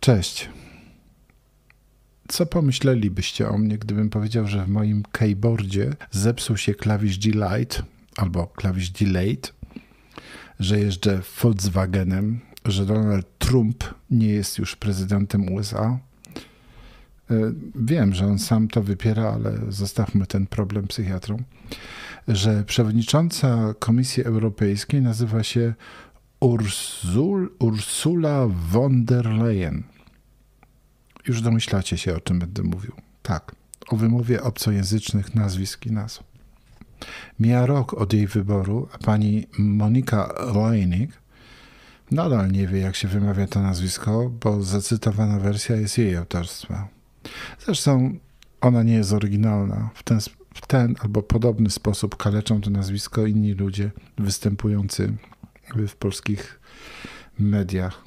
Cześć. Co pomyślelibyście o mnie, gdybym powiedział, że w moim keyboardzie zepsuł się klawisz delight, albo klawisz delayed, że jeżdżę Volkswagenem, że Donald Trump nie jest już prezydentem USA? E, wiem, że on sam to wypiera, ale zostawmy ten problem psychiatrum. Że przewodnicząca Komisji Europejskiej nazywa się Ursul, Ursula von der Leyen. Już domyślacie się, o czym będę mówił. Tak, o wymowie obcojęzycznych nazwisk i nazw. Mija rok od jej wyboru, a pani Monika Leinig nadal nie wie, jak się wymawia to nazwisko, bo zacytowana wersja jest jej autorstwa. Zresztą ona nie jest oryginalna. W ten, w ten albo podobny sposób kaleczą to nazwisko inni ludzie występujący jakby w polskich mediach.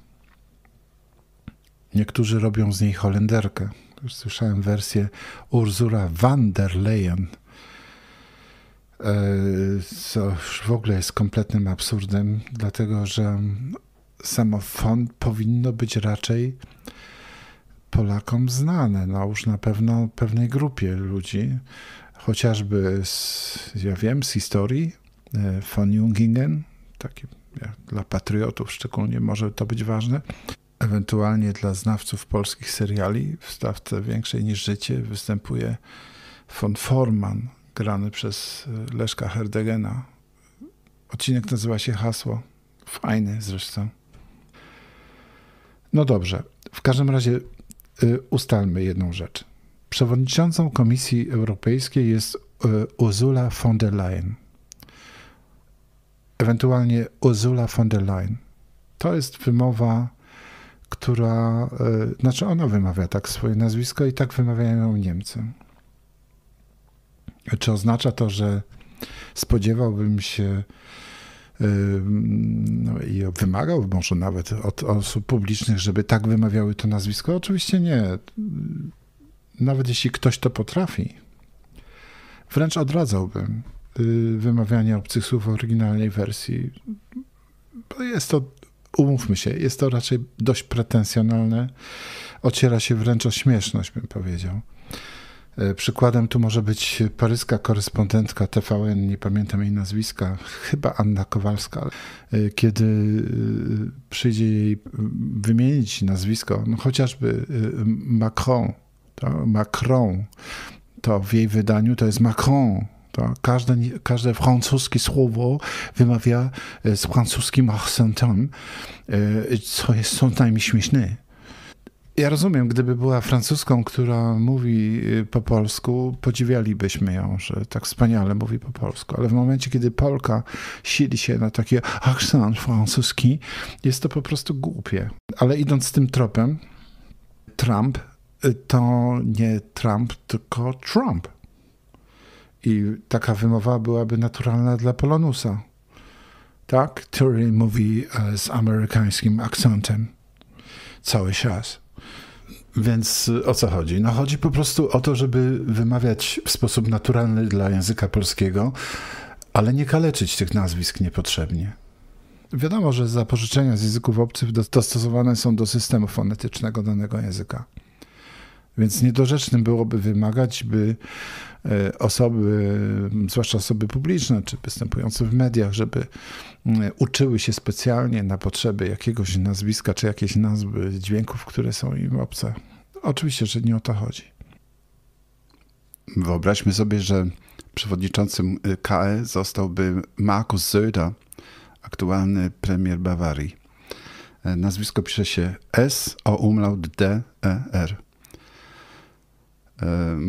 Niektórzy robią z niej Holenderkę. Już słyszałem wersję Ursula van der Leyen, e, co już w ogóle jest kompletnym absurdem, dlatego że samo font powinno być raczej Polakom znane, no już na pewno pewnej grupie ludzi, chociażby z, ja wiem, z historii, e, von Jungingen, taki dla patriotów szczególnie może to być ważne. Ewentualnie dla znawców polskich seriali w stawce większej niż życie występuje von Forman, grany przez e, Leszka Herdegena. Odcinek nazywa się Hasło. Fajny zresztą. No dobrze. W każdym razie e, ustalmy jedną rzecz. Przewodniczącą Komisji Europejskiej jest e, Ursula von der Leyen ewentualnie Ursula von der Leyen. To jest wymowa, która, e, znaczy ona wymawia tak swoje nazwisko i tak wymawiają ją Niemcy. Czy oznacza to, że spodziewałbym się e, no i wymagał może nawet od osób publicznych, żeby tak wymawiały to nazwisko? Oczywiście nie. Nawet jeśli ktoś to potrafi, wręcz odradzałbym. Y, wymawiania obcych słów w oryginalnej wersji. Bo jest to, umówmy się, jest to raczej dość pretensjonalne. Ociera się wręcz o śmieszność, bym powiedział. Y, przykładem tu może być paryska korespondentka TVN, nie pamiętam jej nazwiska, chyba Anna Kowalska. Y, kiedy przyjdzie jej wymienić nazwisko, no chociażby Macron, to Macron, to w jej wydaniu to jest Macron, tak. Każde, każde francuskie słowo wymawia e, z francuskim akcentem, e, co jest co najmniej śmieszne. Ja rozumiem, gdyby była francuską, która mówi e, po polsku, podziwialibyśmy ją, że tak wspaniale mówi po polsku, ale w momencie, kiedy Polka sili się na taki akcent francuski, jest to po prostu głupie. Ale idąc tym tropem, Trump to nie Trump, tylko Trump. I taka wymowa byłaby naturalna dla Polonusa, tak? Turing mówi e, z amerykańskim akcentem cały czas. Więc e, o co chodzi? No chodzi po prostu o to, żeby wymawiać w sposób naturalny dla języka polskiego, ale nie kaleczyć tych nazwisk niepotrzebnie. Wiadomo, że zapożyczenia z języków obcych dostosowane są do systemu fonetycznego danego języka. Więc niedorzecznym byłoby wymagać, by E, osoby, zwłaszcza osoby publiczne czy występujące w mediach, żeby uczyły się specjalnie na potrzeby jakiegoś nazwiska czy jakiejś nazwy dźwięków, które są im obce. Oczywiście, że nie o to chodzi. Wyobraźmy sobie, że przewodniczącym y, KE zostałby Markus Söder, aktualny premier Bawarii. E, nazwisko pisze się S o umlaut D E R.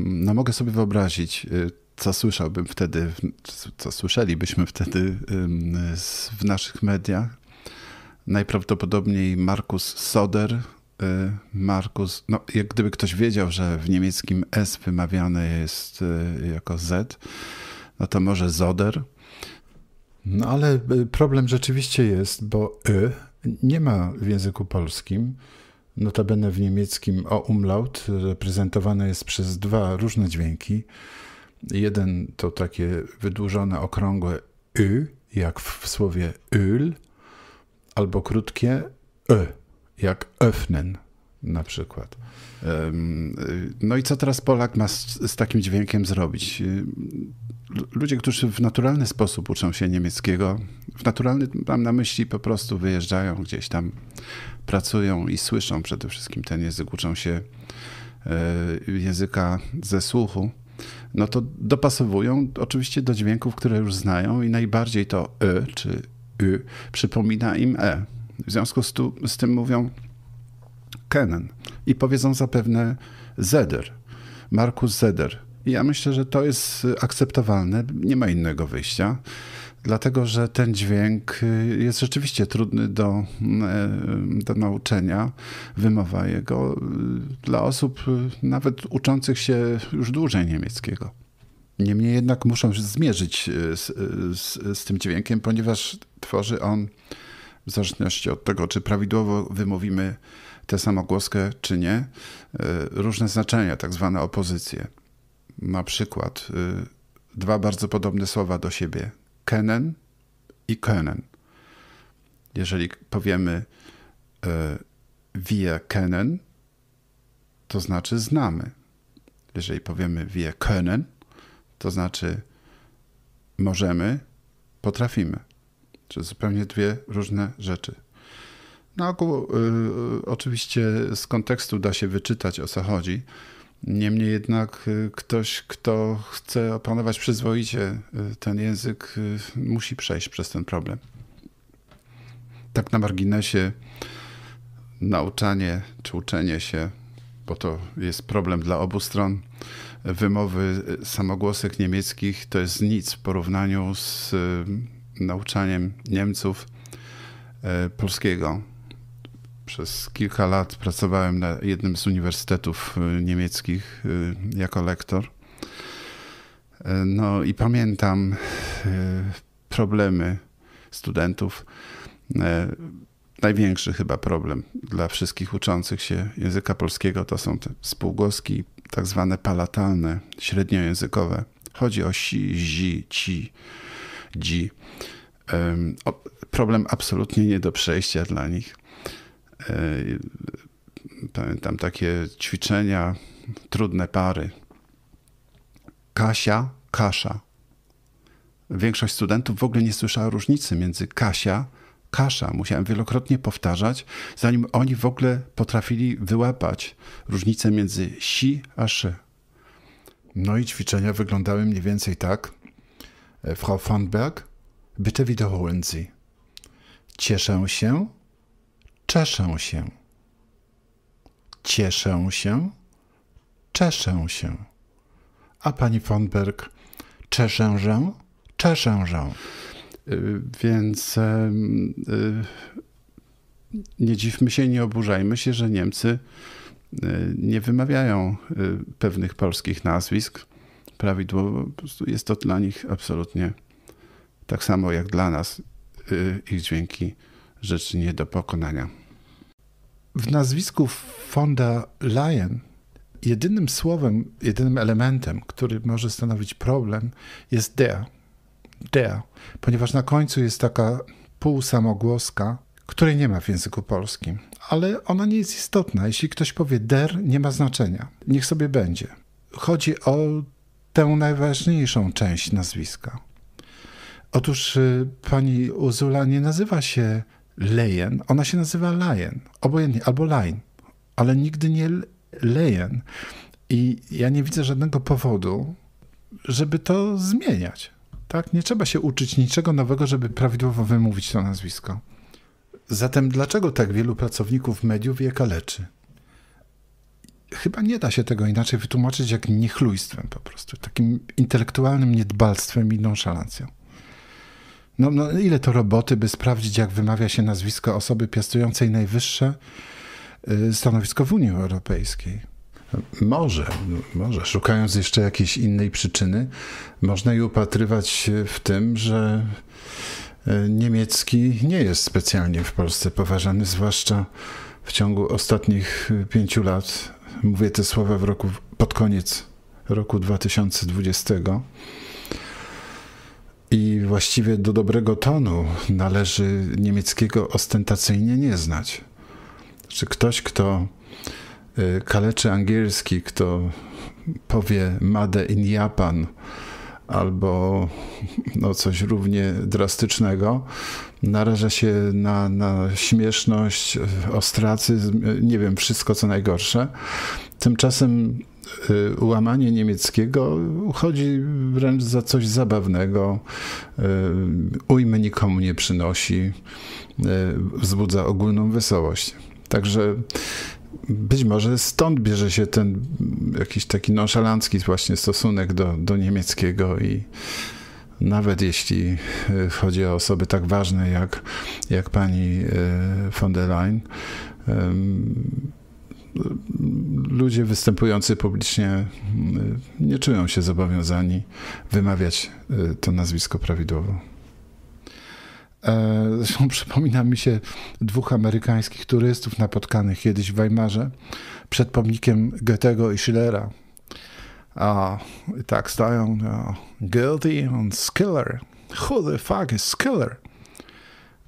No mogę sobie wyobrazić, y, co słyszałbym wtedy, co słyszelibyśmy wtedy w naszych mediach. Najprawdopodobniej Markus Soder, y, Markus, no jak gdyby ktoś wiedział, że w niemieckim S wymawiane jest y, jako Z, no to może Zoder. No ale problem rzeczywiście jest, bo Y nie ma w języku polskim. Notabene w niemieckim o umlaut e, reprezentowane jest przez dwa różne dźwięki. Jeden to takie wydłużone, okrągłe y, jak w słowie öl, albo krótkie ö, e, jak öffnen, na przykład. Y, no i co teraz Polak ma z, z, takim dźwiękiem zrobić? Y, ludzie, którzy w naturalny sposób uczą się niemieckiego, w naturalny mam na myśli po prostu wyjeżdżają gdzieś tam, pracują i słyszą przede wszystkim ten język, uczą się y, języka ze słuchu, no to dopasowują oczywiście do dźwięków, które już znają i najbardziej to e czy y przypomina im e. W związku z, tu, z tym mówią, Kenen i powiedzą zapewne Zeder, Markus Zeder. I ja myślę, że to jest akceptowalne, nie ma innego wyjścia, dlatego że ten dźwięk y, jest rzeczywiście trudny do, y, do nauczenia, wymowa jego y, dla osób nawet uczących się już dłużej niemieckiego. Niemniej jednak muszą się zmierzyć z, z, z tym dźwiękiem, ponieważ tworzy on w zależności od tego, czy prawidłowo wymówimy tę samogłoskę czy nie, e, różne znaczenia, tak zwane opozycje. Na przykład e, dwa bardzo podobne słowa do siebie: kennen i können. Jeżeli powiemy wir e, kennen, to znaczy znamy. Jeżeli powiemy wir können, to znaczy możemy, potrafimy. Czy zupełnie dwie różne rzeczy. Na no, ogół y, y, oczywiście z kontekstu da się wyczytać o co chodzi. Niemniej jednak y, ktoś, kto chce opanować przyzwoicie y, ten język, musi przejść przez ten problem. Tak na marginesie nauczanie czy uczenie się, bo to jest problem dla obu stron, wymowy samogłosek niemieckich to jest nic w porównaniu z nauczaniem Niemców polskiego przez kilka lat pracowałem na jednym z uniwersytetów y, niemieckich y, jako lektor. Y, no i pamiętam problemy studentów. Największy chyba problem dla wszystkich uczących się języka polskiego to są te spółgłoski tak zwane palatalne, średniojęzykowe. Chodzi o si, zi, ci, dzi. Problem absolutnie nie do przejścia dla nich. Pamiętam e, takie ćwiczenia, trudne pary. Kasia, Kasza. Większość studentów w ogóle nie słyszała różnicy między Kasia, Kasza. Musiałem wielokrotnie powtarzać, zanim oni w ogóle potrafili wyłapać różnicę między si a szy. No i ćwiczenia wyglądały mniej więcej tak. E, Frau von Berg, bitte wiederholen Sie. Cieszę się, czeszę się. Cieszę się, czeszę się. A pani von Berg, czeszę że, czeszę że. Y, więc y, nie dziwmy się, nie oburzajmy się, że Niemcy y, nie wymawiają pewnych polskich nazwisk prawidłowo. jest to dla nich absolutnie tak samo jak dla nas ich dźwięki rzeczy nie do pokonania w nazwisku Fonda Lion jedynym słowem, jedynym elementem, który może stanowić problem, jest der. Der, ponieważ na końcu jest taka półsamogłoska, której nie ma w języku polskim, ale ona nie jest istotna. Jeśli ktoś powie der, nie ma znaczenia. Niech sobie będzie. Chodzi o tę najważniejszą część nazwiska. Otóż y, pani Uzula nie nazywa się Leyen, ona się nazywa Lion, obojętnie, albo Line, ale nigdy nie Leyen. I ja nie widzę żadnego powodu, żeby to zmieniać. Tak? Nie trzeba się uczyć niczego nowego, żeby prawidłowo wymówić to nazwisko. Zatem dlaczego tak wielu pracowników mediów je kaleczy? Chyba nie da się tego inaczej wytłumaczyć jak niechlujstwem po prostu, takim intelektualnym niedbalstwem i nonszalancją. No, no ile to roboty, by sprawdzić, jak wymawia się nazwisko osoby piastującej najwyższe y, stanowisko w Unii Europejskiej? Może, może. Szukając jeszcze jakiejś innej przyczyny, można ją upatrywać w tym, że y, niemiecki nie jest specjalnie w Polsce poważany, zwłaszcza w ciągu ostatnich pięciu lat. Mówię te słowa w roku, pod koniec roku 2020 i właściwie do dobrego tonu należy niemieckiego ostentacyjnie nie znać. Czy ktoś, kto y, kaleczy angielski, kto powie Made in Japan albo no coś równie drastycznego, naraża się na, na śmieszność, ostracyzm, nie wiem, wszystko co najgorsze. Tymczasem Ułamanie y, niemieckiego uchodzi wręcz za coś zabawnego, y, ujmy nikomu nie przynosi, y, wzbudza ogólną wesołość. Także być może stąd bierze się ten jakiś taki nonszalancki właśnie stosunek do, do niemieckiego i nawet jeśli chodzi o osoby tak ważne jak, jak pani von der Leyen, ludzie występujący publicznie mm, nie czują się zobowiązani wymawiać y, to nazwisko prawidłowo. E, zresztą przypomina mi się dwóch amerykańskich turystów napotkanych kiedyś w Weimarze przed pomnikiem Goethego i Schillera. A tak stoją, no, guilty on Skiller. Who the fuck is Skiller?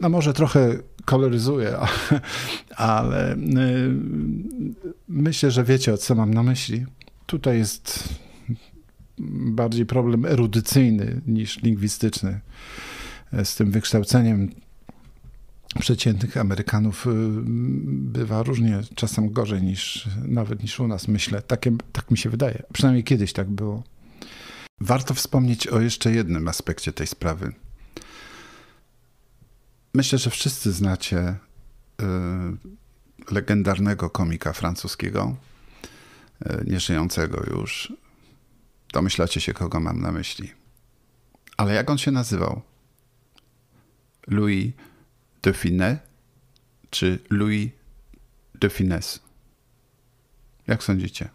No może trochę koloryzuję, ale y, myślę, że wiecie, o co mam na myśli. Tutaj jest bardziej problem erudycyjny niż lingwistyczny e, z tym wykształceniem przeciętnych Amerykanów y, bywa różnie, czasem gorzej niż nawet niż u nas, myślę. tak mi się wydaje. Przynajmniej kiedyś tak było. Warto wspomnieć o jeszcze jednym aspekcie tej sprawy. Myślę, że wszyscy znacie y, legendarnego komika francuskiego, y, nieżyjącego już. Domyślacie się, kogo mam na myśli. Ale jak on się nazywał? Louis de czy Louis de Jak sądzicie?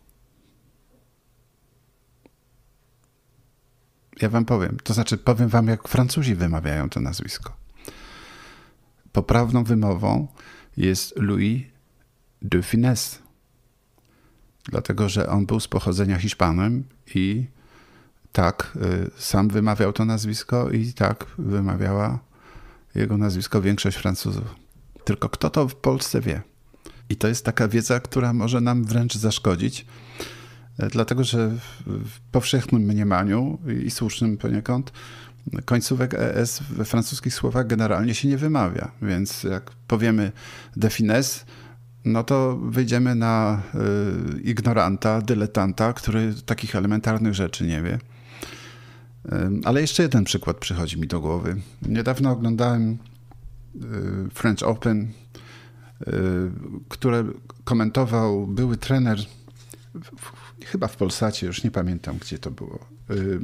Ja wam powiem, to znaczy powiem wam, jak Francuzi wymawiają to nazwisko poprawną wymową jest Louis de Finesse. Dlatego, że on był z pochodzenia Hiszpanem i tak y, sam wymawiał to nazwisko i tak wymawiała jego nazwisko większość Francuzów. Tylko kto to w Polsce wie? I to jest taka wiedza, która może nam wręcz zaszkodzić. E, dlatego że w powszechnym mniemaniu i słusznym poniekąd końcówek ES we francuskich słowach generalnie się nie wymawia, więc jak powiemy defines, no to wyjdziemy na e, ignoranta, dyletanta, który takich elementarnych rzeczy nie wie. E, ale jeszcze jeden przykład przychodzi mi do głowy. Niedawno oglądałem French Open, które komentował były trener chyba w Polsacie, już nie pamiętam gdzie to było, y,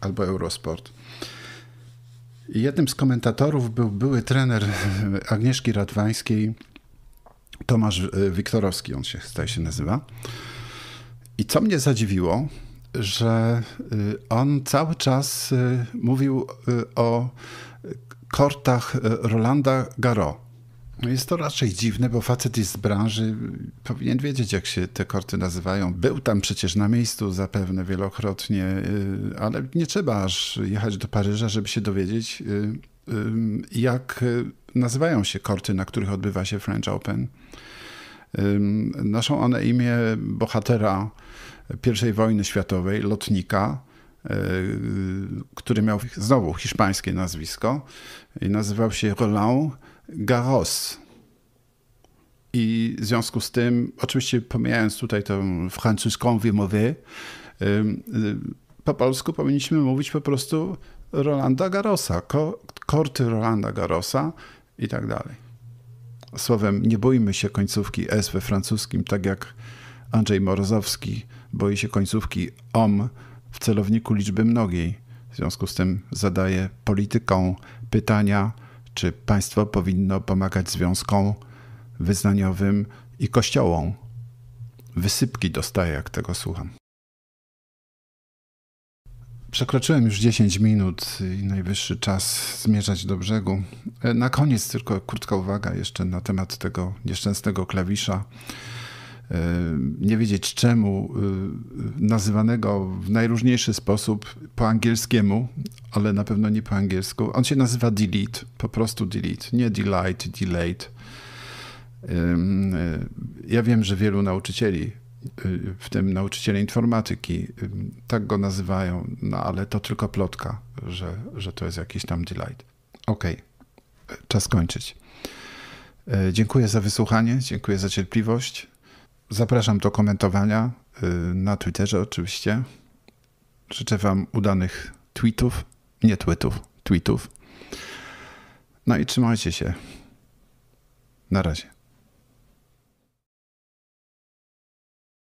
albo Eurosport. Jednym z komentatorów był były trener Agnieszki Radwańskiej, Tomasz y, Wiktorowski, on się tutaj się nazywa. I co mnie zadziwiło, że y, on cały czas mówił o kortach Rolanda Garo. No jest to raczej dziwne, bo facet jest z branży, powinien wiedzieć, jak się te korty nazywają. Był tam przecież na miejscu zapewne wielokrotnie, y, ale nie trzeba aż jechać do Paryża, żeby się dowiedzieć, y, y, jak nazywają się korty, na których odbywa się French Open. Noszą one imię bohatera I wojny światowej, lotnika, który miał znowu hiszpańskie nazwisko i nazywał się Roland Garros. I w związku z tym, oczywiście pomijając tutaj tą francuską wymowę, y, po polsku powinniśmy mówić po prostu Rolanda Garrosa, korty Rolanda Garrosa i tak dalej. Słowem, nie bójmy się końcówki S we francuskim, tak jak Andrzej Morozowski boi się końcówki OM w celowniku liczby mnogiej. W zadaje polityką pytania, czy państwo powinno pomagać związkom wyznaniowym i kościołom? Wysypki dostaję, jak tego słucham. Przekroczyłem już 10 minut i najwyższy czas zmierzać do brzegu. E, na koniec tylko krótka uwaga jeszcze na temat tego nieszczęsnego klawisza. Y, nie wiedzieć czemu, y, y, nazywanego w najróżniejszy sposób po angielskiemu, ale na pewno nie po angielsku. On się nazywa delete, po prostu delete, nie delight, delayed. Ja wiem, że wielu nauczycieli, w tym nauczyciele informatyki, tak go nazywają, no ale to tylko plotka, że, że to jest jakiś tam delight. Ok, czas kończyć. Dziękuję za wysłuchanie, dziękuję za cierpliwość. Zapraszam do komentowania y, na Twitterze oczywiście. Życzę Wam udanych tweetów, nie tweetów, tweetów. No i trzymajcie się. Na razie.